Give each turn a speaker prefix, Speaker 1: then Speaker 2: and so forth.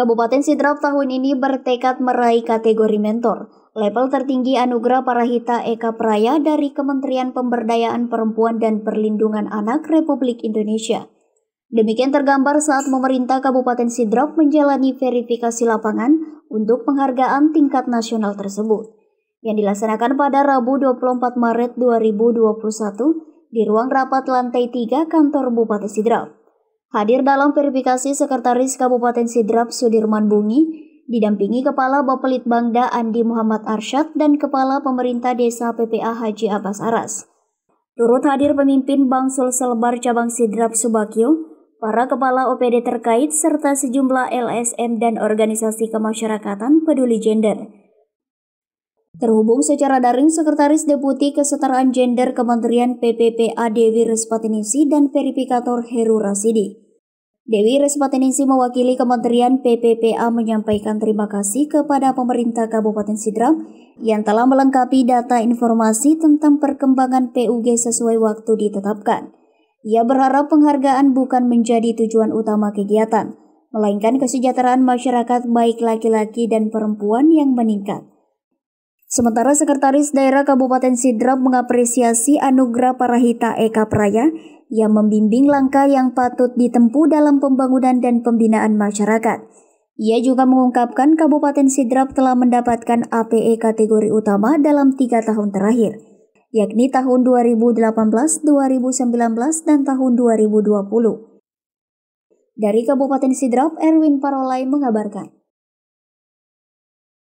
Speaker 1: Kabupaten Sidrap tahun ini bertekad meraih kategori mentor, level tertinggi anugerah Parahita Eka Praya dari Kementerian Pemberdayaan Perempuan dan Perlindungan Anak Republik Indonesia. Demikian tergambar saat pemerintah Kabupaten Sidrap menjalani verifikasi lapangan untuk penghargaan tingkat nasional tersebut yang dilaksanakan pada Rabu 24 Maret 2021 di ruang rapat lantai 3 kantor Bupati Sidrap. Hadir dalam verifikasi Sekretaris Kabupaten Sidrap Sudirman Bungi, didampingi Kepala Bangda Andi Muhammad Arsyad dan Kepala Pemerintah Desa PPA Haji Abbas Aras. Turut hadir pemimpin Bangsul Selbar Cabang Sidrap Subakyo, para kepala OPD terkait serta sejumlah LSM dan organisasi kemasyarakatan peduli gender. Terhubung secara daring Sekretaris Deputi Kesetaraan Gender Kementerian PPPA Dewi Respatinisi dan Verifikator Heru Rasidi. Dewi Respatinisi mewakili Kementerian PPPA menyampaikan terima kasih kepada pemerintah Kabupaten Sidrap yang telah melengkapi data informasi tentang perkembangan PUG sesuai waktu ditetapkan. Ia berharap penghargaan bukan menjadi tujuan utama kegiatan, melainkan kesejahteraan masyarakat baik laki-laki dan perempuan yang meningkat. Sementara Sekretaris Daerah Kabupaten Sidrap mengapresiasi anugerah Parahita Eka Praya yang membimbing langkah yang patut ditempuh dalam pembangunan dan pembinaan masyarakat. Ia juga mengungkapkan Kabupaten Sidrap telah mendapatkan APE kategori utama dalam tiga tahun terakhir, yakni tahun 2018, 2019, dan tahun 2020. Dari Kabupaten Sidrap, Erwin Parolai mengabarkan.